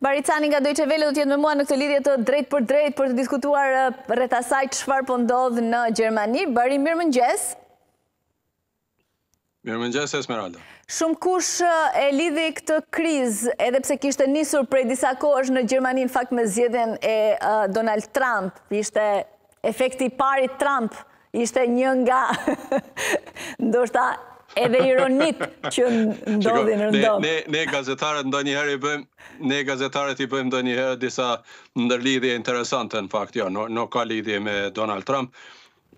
Baricani nga Deutsche Welle do tjetë me mua në këtë lidhje të drejt për drejt për të diskutuar uh, rrëta sajtë shfar për po ndodhë në Gjermani. Bari, mirë më në gjesë. Mirë më në gjesë, Esmeralda. Shumë kush uh, e lidhje këtë kriz, edhe pse kishtë njësur prej disa kosh në Gjermani në fakt me zjedhen e uh, Donald Trump, ishte efekti pari Trump, ishte një nga, ndoshta edhe ironik që ndodhi në ndonjë. Ne gazetarët ndonjëherë i bëjmë, ne gazetarët i bëjmë ndonjëherë disa ndërlidhje interesante në fakt, jo, nuk ka lidhje me Donald Trump,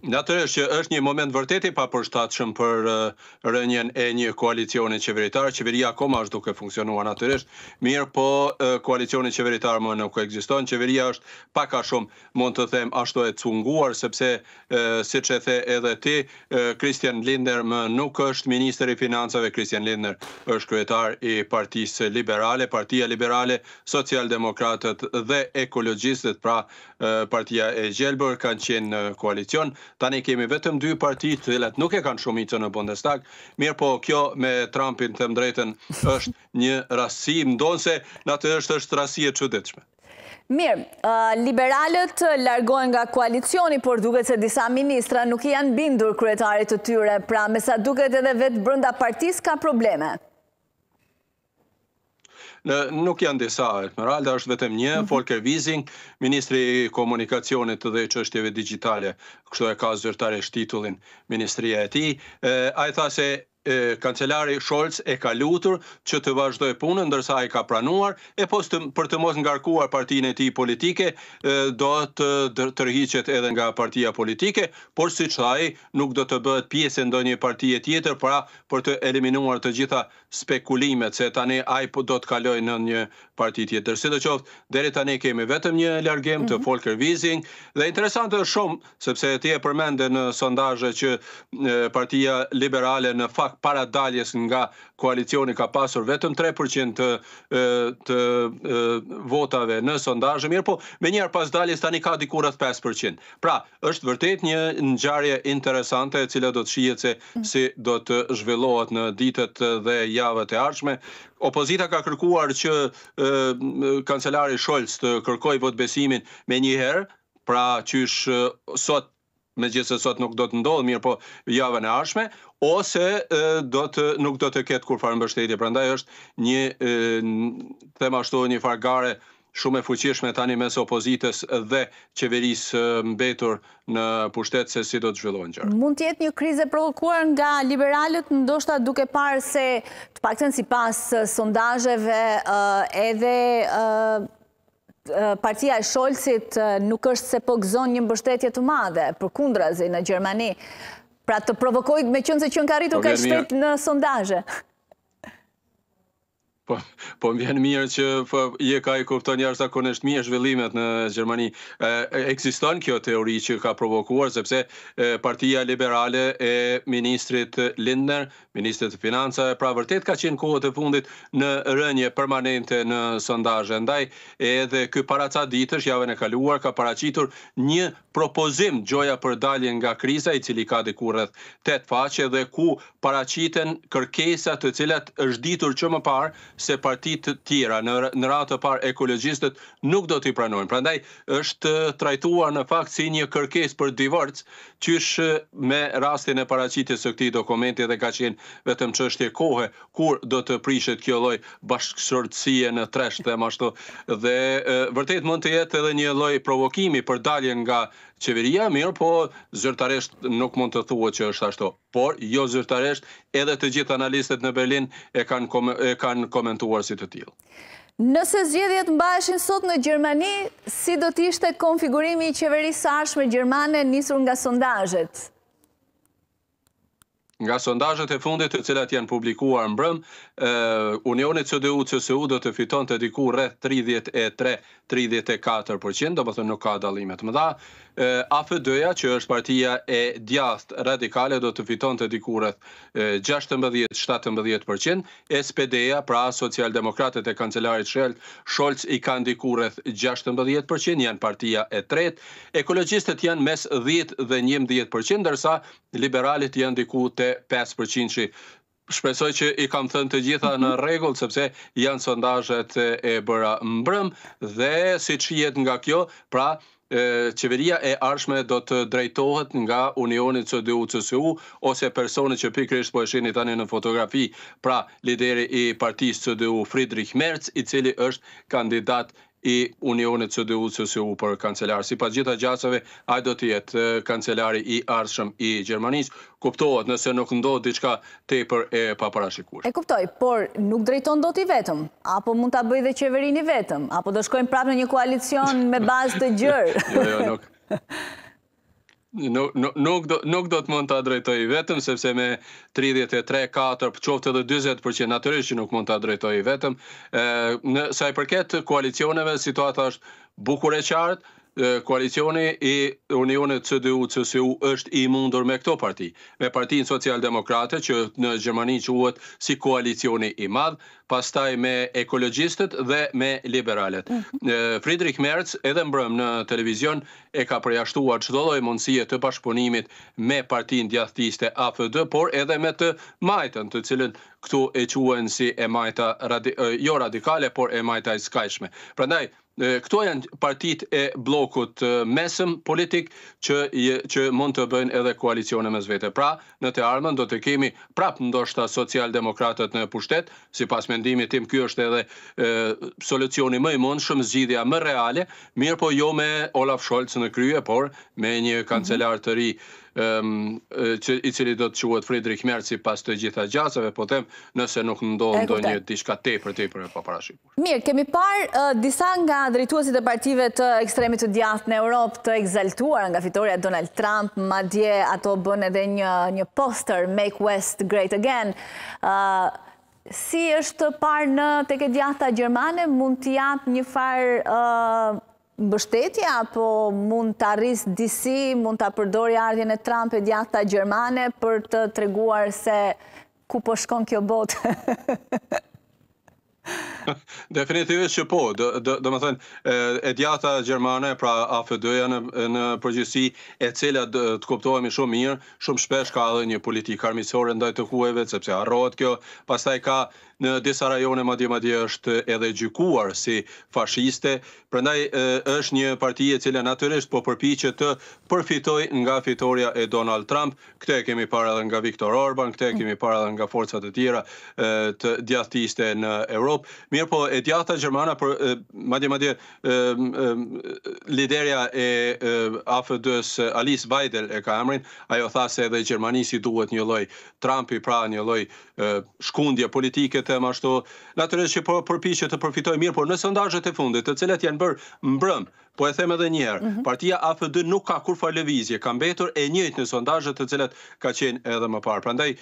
Natërështë që është një moment vërteti pa përshtatëshëm për uh, rënjen e një koalicioni qeveritarë. Qeveria akoma është duke funksionua natërështë, mirë po uh, koalicioni qeveritarë më nuk eksiston. Qeveria është paka shumë, mund të them, ashtu e cunguar, sepse, uh, si që the edhe ti, Kristian Lindner më nuk është Minister i Financave. Kristian Lindner është kryetar i partisë liberale, partia liberale, socialdemokratët dhe ekologistët, pra partia e gjelbër kanë qenë koalicion tani kemi vetëm dy parti të cilat nuk e kanë shumicën në Bundestag, mirë po kjo me Trumpin të drejtën është një se ndonse natyrisht është rasti e çuditshme. Mirë, liberalët largohen nga koalicioni, por duket se disa ministra nuk janë bindur kryetarit të tyre, pra me sa duket edhe vetë brënda partis ka probleme. Nuk janë disa, e është vetëm një, Folker mhm. Vizing, Ministri Komunikacionit dhe Qështjeve Digitale, kështu e ka zërtare shtitullin Ministria e ti, a e tha se kancelari Scholz e ka lutur që të vazhdoj punën, ndërsa e ka pranuar, e pos të për të mos nga rkuar partijin e ti politike, do të tërhiqet edhe nga partija politike, por si ai nuk do të bëhet pjesë ndo një partijet tjetër, pra për të eliminuar të gjitha spekulimet, se tani ai po do të kaloj në një partijet tjetër. Si do qoftë, deri tani kemi vetëm një largim të mhm. Volker Wiesing, dhe interesantë shumë, sepse ti e përmende në sondajë që partija liberale në fakt para daljes nga koalicioni ka pasur vetëm 3% të votave në sondajë, mirë po, me njerë pas daljes tani ka dikurat 5%. Pra, është vërtet një në interesante e cilë do të shijet se mm. si do të zhvillohet në ditët dhe javët e arshme. Opozita ka kërkuar që kancelari Scholz të kërkoj votbesimin me njëherë, pra që është sot me gjithë se sot nuk do të ndodhë, mirë po javën e ashme, ose do të nuk do të ketë kur farë mbështetje. Pra ndaj është një, tema shtu një fargare shumë e fuqishme tani mes opozitës dhe qeverisë mbetur në pushtet se si do të zhvillohen gjëra. Mund të jetë një krizë provokuar nga liberalët, ndoshta duke parë se të paktën sipas sondazheve edhe partia e Sholësit nuk është se po gëzon një mbështetje të madhe për kundrazi në Gjermani, pra të provokojt me qënë se qënë ka rritur ka në sondazhe. Po, po më vjenë mirë që po, je ka i kuptën një arsa koneshtë mirë zhvillimet në Gjermani. Eksiston kjo teori që ka provokuar, sepse partia liberale e ministrit Lindner, ministrit Financa, pra vërtet ka qenë kohët e fundit në rënje permanente në sondajë. Ndaj, edhe kë para ca ditësh, jave në kaluar, ka paracitur një propozim gjoja për daljen nga kriza, i cili ka dhe ku të të faqe dhe ku paraciten kërkesat të cilat është ditur që më parë, se partitë të tjera në në radhë të parë ekologjistët nuk do t'i pranojnë. Prandaj është trajtuar në fakt si një kërkesë për divorc, qysh me rastin e paraqitjes së këtij dokumenti dhe ka qenë vetëm çështje kohe kur do të prishet kjo lloj bashkëshortësie në tresh dhe ashtu dhe vërtet mund të jetë edhe një lloj provokimi për daljen nga qeveria mirë, po zyrtaresht nuk mund të thua që është ashto. Por, jo zyrtaresht, edhe të gjithë analistet në Berlin e kanë komentuar si të tjilë. Nëse zgjedhjet mbaheshin sot në Gjermani, si do t'ishte konfigurimi i qeverisë arshme Gjermane njësur nga sondajet? Nga sondajet e fundit të cilat janë publikuar në brëm, Unionit CDU-CSU do të fiton të diku rreth 33-34%, do më thënë nuk ka dalimet më dha, AFD-ja, që është partia e djast radikale, do të fiton të dikurëth 16-17%, SPD-ja, pra socialdemokratet e kancelarit Shelt, Sholc i kanë dikurëth 16%, janë partia e tret, ekologjistët janë mes 10 dhe 11%, dërsa liberalit janë diku të 5% që Shpresoj që i kam thënë të gjitha në mhm. regullë, sepse janë sondajet e bëra mbrëm, dhe si që jetë nga kjo, pra qeveria e arshme do të drejtohet nga Unionit CDU-CSU ose personit që pikrisht po e shini tani në fotografi pra lideri i partijës CDU Friedrich Merz i cili është kandidat i Unionit CDU CSU për kancelar. Si pas gjitha gjasave, a do të jetë kancelari i arshëm i Gjermanis, kuptohet nëse nuk ndodhë diçka tepër e paparashikur. E kuptoj, por nuk drejton do t'i vetëm, apo mund t'a bëjë dhe qeverini vetëm, apo do shkojmë prapë në një koalicion me bazë të gjërë. Jo, jo, nuk. nuk, nuk, do, nuk do të mund të adrejtoj vetëm, sepse me 33-4 për po qoftë edhe 20 që naturisht që nuk mund të adrejtoj vetëm. në saj përket koalicioneve, situata është bukur e qartë, koalicioni i Unionit CDU-CSU është i mundur me këto parti. Me partinë socialdemokrate që në Gjermani quhet si koalicioni i madhë, pastaj me ekologjistët dhe me liberalet. Mhm. Friedrich Merz edhe mbrëm në televizion e ka përjashtuar që dodoj mundësie të bashkëpunimit me partin djathtiste AFD, por edhe me të majtën të cilën këtu e quen si e majta, jo radikale, por e majta i skajshme. Prandaj, këto janë partit e blokut mesëm politik që, që mund të bëjnë edhe koalicione mes vete. Pra, në të armën do të kemi prap ndoshta socialdemokratët në pushtet, si pas mendimi tim, kjo është edhe e, solucioni më i mund, shumë zgjidhja më reale, mirë po jo me Olaf Scholz në krye, por me një kancelar të ri mm -hmm i cili do të quatë Friedrich Merz pas të gjitha gjasëve, po them nëse nuk ndonë do një diska te për te për e paparashikur. Mirë, kemi parë disa nga drituasit e partive të ekstremit të djathë në Europë të egzaltuar nga fitoria Donald Trump, ma dje ato bën edhe një poster, Make West Great Again. Si është parë në teke djathëta Gjermane, mund t'japë një farë mbështetja, apo mund të arrisë disi, mund të apërdori ardhjën e Trump e djata Gjermane për të treguar se ku po shkon kjo botë? Definitivisht që po, do, më thënë, e djata Gjermane, pra AFD-ja në, në përgjësi, e cila të kuptohemi shumë mirë, shumë shpesh ka dhe një politikë armisore ndaj të kueve, sepse arrohet kjo, pastaj ka në disa rajone madje madje është edhe gjykuar si fashiste, prandaj është një parti e cila natyrisht po përpiqet të përfitojë nga fitoria e Donald Trump. Këtë e kemi parë edhe nga Viktor Orban, këtë e kemi parë edhe nga forcat e tjera të djathtiste në Europë Europë. Mirë po, e djata Gjermana, për, madje, madje, lideria e afd Alice Weidel e ka emrin, ajo tha se edhe Gjermani si duhet një loj Trumpi, pra një loj shkundje politike të mashtu. Naturisht që po përpishë të përfitoj mirë, por në sëndajët e fundit, të cilat janë bërë mbrëm Po e them edhe një herë, mhm. Partia AFD nuk ka kurfa lëvizje, ka mbetur e njëjtë në sondazhet të cilat ka qenë edhe më parë. Prandaj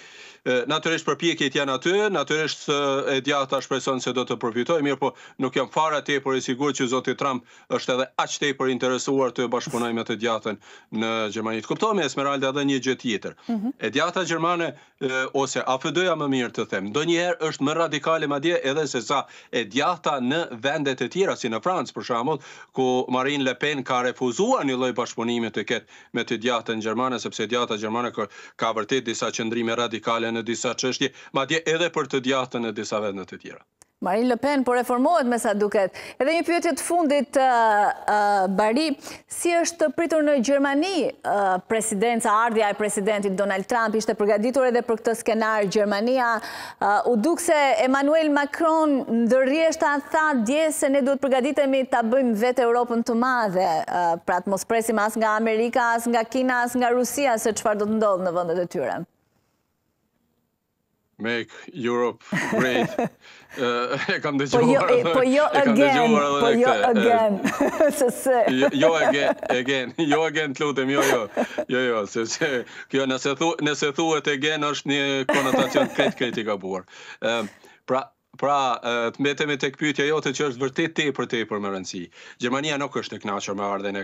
natyrisht përpjekjet janë aty, natyrisht e djatha shpreson se do të përfitojë, mirë po nuk jam fare atë por i sigurt që zoti Trump është edhe aq tepër për interesuar të bashkunoj me të djathën në Gjermani. Kuptoj me Esmeralda edhe një gjë tjetër. Mhm. E djatha gjermane ose AFD-ja më mirë të them, ndonjëherë është më radikale madje edhe se sa e djatha në vendet e tjera si në Francë për shembull, ku Le Lepen ka refuzuar një loj bashkëpunimit të ketë me të djatën në Gjermane, sepse djatën në Gjermane ka vërtit disa qëndrime radikale në disa qështje, ma dje edhe për të djatën në disa vendet të tjera. Marin Le Pen, por reformohet me sa duket. Edhe një pyetje të fundit, uh, uh, Bari, si është pritur në Gjermani, uh, presidenca, ardhja e presidentit Donald Trump, ishte përgaditur edhe për këtë skenar Gjermania, u dukse se Emmanuel Macron në dërrjesht tha dje se ne duhet përgaditemi të bëjmë vetë Europën të madhe, pra të mos presim as nga Amerika, as nga Kina, as nga Rusia, se qëfar do të ndodhë në vëndet e tyre. Make Europe great. Eh, e kam po dhe gjuar. Jo, po jo again, po jo eh, again. Se se. Jo, jo again, again, jo again të lutem, jo jo. Jo jo, se se. Kjo nëse thuhet again është një konotacion krejt kretë i ka buar. Eh, pra, Pra, të mbetemi tek pyetja jote që është vërtet tepër tepër me rëndësi. Gjermania nuk është e kënaqur me ardhen e,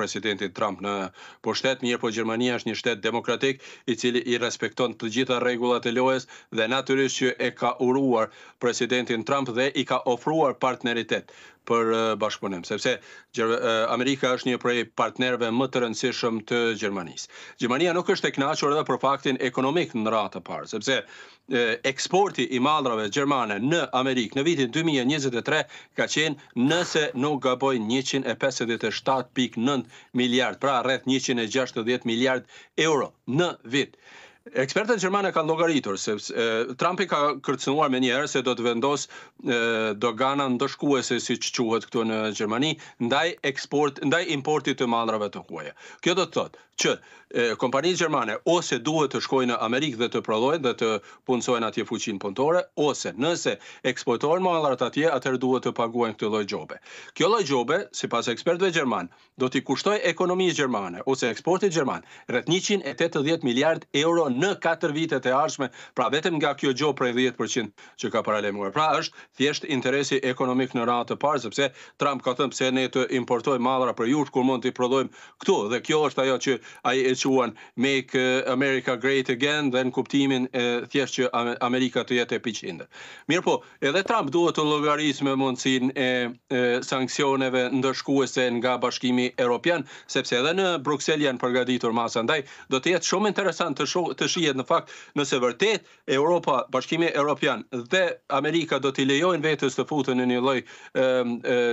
presidentit Trump në pushtet, mirë po Gjermania është një shtet demokratik i cili i respekton të gjitha rregullat e lojës dhe natyrisht që e ka uruar presidentin Trump dhe i ka ofruar partneritet për bashkëpunim, sepse Amerika është një prej partnerëve më të rëndësishëm të Gjermanisë. Gjermania nuk është e kënaqur edhe për faktin ekonomik në ratë të parë, sepse eksporti i mallrave gjermane në Amerikë në vitin 2023 ka qenë nëse nuk gaboj 157.9 miliard, pra rreth 160 miliard euro në vit. Ekspertët Gjermane kanë logaritur, se Trumpi ka kërcënuar me njerë se do të vendos dogana ndëshkuese si që quhet këtu në Gjermani, ndaj importit të malrave të huaja. Kjo do të thotë që kompanijë Gjermane ose duhet të shkojnë në Amerikë dhe të prodhojnë dhe të punsojnë atje fuqin pëntore, ose nëse eksportojnë malrat atje, atër duhet të paguajnë këtë gjobe. Kjo gjobe, si pas ekspertve Gjermane, do t'i kushtoj ekonomijë Gjermane ose eksportit Gjermane rrët 180 miliard euro në 4 vitet e ardhshme, pra vetëm nga kjo gjë prej 10% që ka paralajmëruar. Pra është thjesht interesi ekonomik në radhë të parë, sepse Trump ka thënë pse ne të importojmë madhra për ju, kur mund të prodhojmë këtu dhe kjo është ajo që ai e quan Make uh, America Great Again, dhe në kuptimin e thjesht që Amerika të jetë e Mirë Mirpo, edhe Trump duhet të llogarisë me e, sankcioneve ndërshkuese nga Bashkimi Evropian, sepse edhe në Bruksel janë përgatitur masa ndaj do të jetë shumë interesant të shoh të shihet në fakt nëse vërtet Europa, Bashkimi Evropian dhe Amerika do t'i lejojnë vetës të futen në një lloj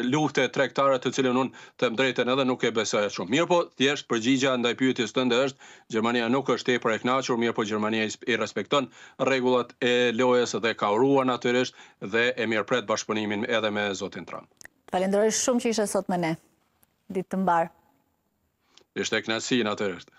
lufte tregtare të cilën unë të drejtën edhe nuk e besoj shumë. Mirë po, thjesht përgjigja ndaj pyetjes tënde është Gjermania nuk është tepër e kënaqur, mirë po Gjermania i respekton rregullat e lojës dhe ka uruar natyrisht dhe e mirëpret bashkëpunimin edhe me zotin Trump. Falenderoj shumë që ishe sot me ne. Ditë të mbar. Ishte kënaqësi natyrisht.